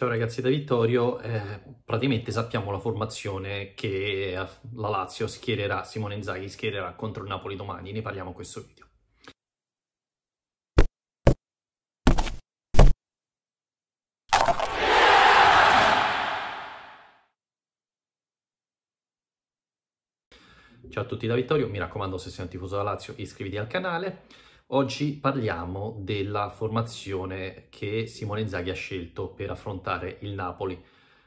Ciao ragazzi da Vittorio, eh, praticamente sappiamo la formazione che la Lazio schiererà, Simone Inzaghi schiererà contro il Napoli domani, ne parliamo in questo video. Ciao a tutti da Vittorio, mi raccomando se sei un tifoso da Lazio iscriviti al canale. Oggi parliamo della formazione che Simone Zaghi ha scelto per affrontare il Napoli.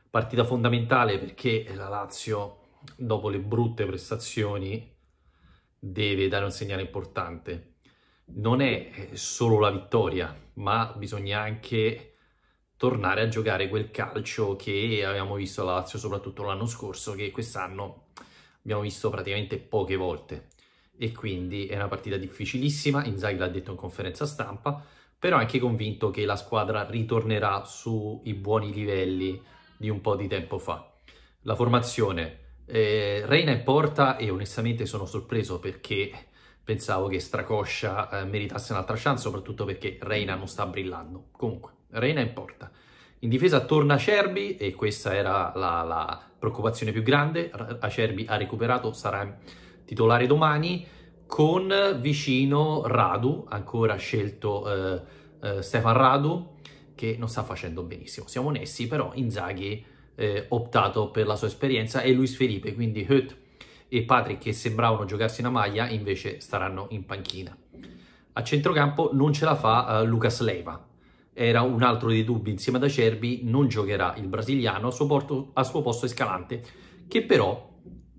Partita fondamentale perché la Lazio, dopo le brutte prestazioni, deve dare un segnale importante. Non è eh, solo la vittoria, ma bisogna anche tornare a giocare quel calcio che avevamo visto alla Lazio soprattutto l'anno scorso, che quest'anno abbiamo visto praticamente poche volte e quindi è una partita difficilissima, Inzaghi l'ha detto in conferenza stampa, però è anche convinto che la squadra ritornerà sui buoni livelli di un po' di tempo fa. La formazione, eh, Reina in porta e onestamente sono sorpreso perché pensavo che Stracoscia eh, meritasse un'altra chance, soprattutto perché Reina non sta brillando. Comunque, Reina in porta. In difesa torna Acerbi e questa era la, la preoccupazione più grande. Acerbi ha recuperato, sarà titolare domani, con vicino Radu, ancora scelto eh, eh, Stefan Radu, che non sta facendo benissimo. Siamo onesti, però Inzaghi eh, optato per la sua esperienza e Luis Felipe, quindi Hut e Patrick che sembravano giocarsi una maglia, invece staranno in panchina. A centrocampo non ce la fa eh, Lucas Leiva, era un altro dei dubbi insieme ad Acerbi, non giocherà il brasiliano, a suo, porto, a suo posto Escalante, che però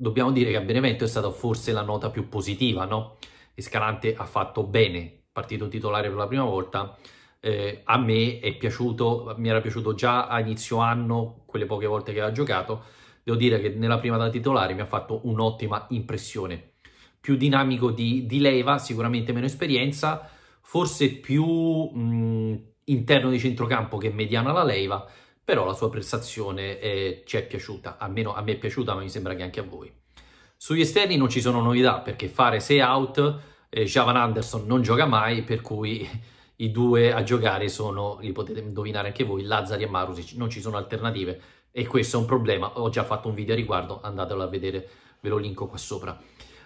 dobbiamo dire che a Benevento è stata forse la nota più positiva, no? Escalante ha fatto bene, partito titolare per la prima volta, eh, a me è piaciuto, mi era piaciuto già a inizio anno, quelle poche volte che aveva giocato, devo dire che nella prima da titolare mi ha fatto un'ottima impressione. Più dinamico di, di leva, sicuramente meno esperienza, forse più mh, interno di centrocampo che mediana la Leiva, però la sua prestazione eh, ci è piaciuta, almeno a me è piaciuta, ma mi sembra che anche a voi. Sugli esterni non ci sono novità, perché fare 6 out, eh, Javan Anderson non gioca mai, per cui i due a giocare sono, li potete indovinare anche voi, Lazzari e Marusic, non ci sono alternative, e questo è un problema, ho già fatto un video a riguardo, andatelo a vedere, ve lo linko qua sopra.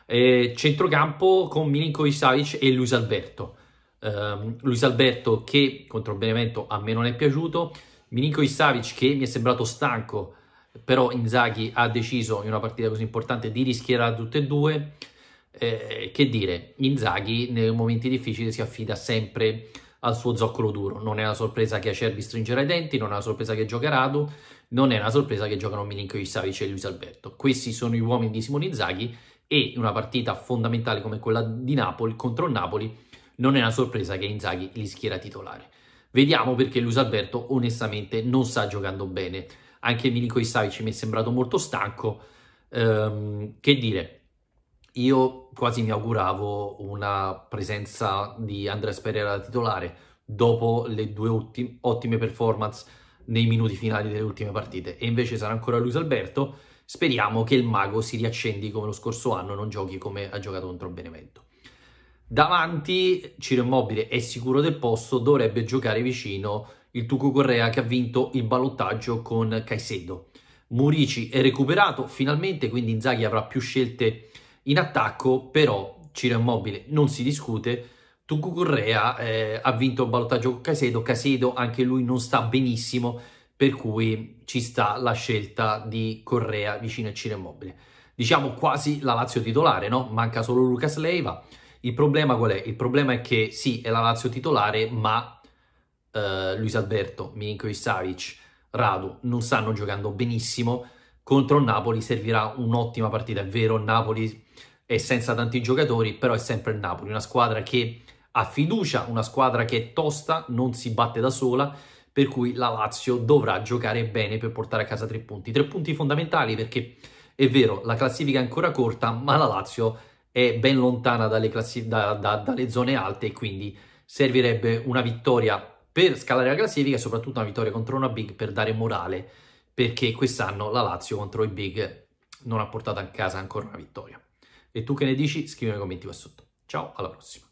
Eh, centrocampo con Milinkovic Savic e Luis Alberto. Eh, Luis Alberto che contro Benevento a me non è piaciuto, Milinko Savic che mi è sembrato stanco, però Inzaghi ha deciso in una partita così importante di rischierare tutte e due. Eh, che dire, Inzaghi nei momenti difficili si affida sempre al suo zoccolo duro. Non è una sorpresa che Acerbi stringerà i denti, non è una sorpresa che gioca Radu, non è una sorpresa che giocano Milinko Savic e Luis Alberto. Questi sono gli uomini di Simone Inzaghi e in una partita fondamentale come quella di Napoli contro il Napoli non è una sorpresa che Inzaghi li schiera titolare. Vediamo perché Luis Alberto onestamente non sta giocando bene. Anche Milico Milinko Savic mi è sembrato molto stanco. Ehm, che dire, io quasi mi auguravo una presenza di Andres Pereira da titolare dopo le due ottime, performance nei minuti finali delle ultime partite. E invece sarà ancora Luis Alberto. Speriamo che il mago si riaccendi come lo scorso anno e non giochi come ha giocato contro Benevento. Davanti Ciro Immobile è sicuro del posto, dovrebbe giocare vicino il Tuco Correa che ha vinto il ballottaggio con Caicedo. Murici è recuperato finalmente, quindi Inzaghi avrà più scelte in attacco, però Ciro Immobile non si discute. Tuco Correa eh, ha vinto il ballottaggio con Caicedo, Casedo anche lui non sta benissimo, per cui ci sta la scelta di Correa vicino a Ciro Immobile. Diciamo quasi la Lazio titolare, no? Manca solo Lucas Leiva. Il problema qual è? Il problema è che sì, è la Lazio titolare, ma eh, Luis Alberto, Milinkovic Savic, Radu non stanno giocando benissimo. Contro il Napoli servirà un'ottima partita, è vero, Napoli è senza tanti giocatori, però è sempre il Napoli, una squadra che ha fiducia, una squadra che è tosta, non si batte da sola, per cui la Lazio dovrà giocare bene per portare a casa tre punti. Tre punti fondamentali perché è vero, la classifica è ancora corta, ma la Lazio è ben lontana dalle, classi- da, da, dalle zone alte e quindi servirebbe una vittoria per scalare la classifica e soprattutto una vittoria contro una big per dare morale perché quest'anno la Lazio contro i big non ha portato a casa ancora una vittoria. E tu che ne dici? Scrivi nei commenti qua sotto. Ciao, alla prossima.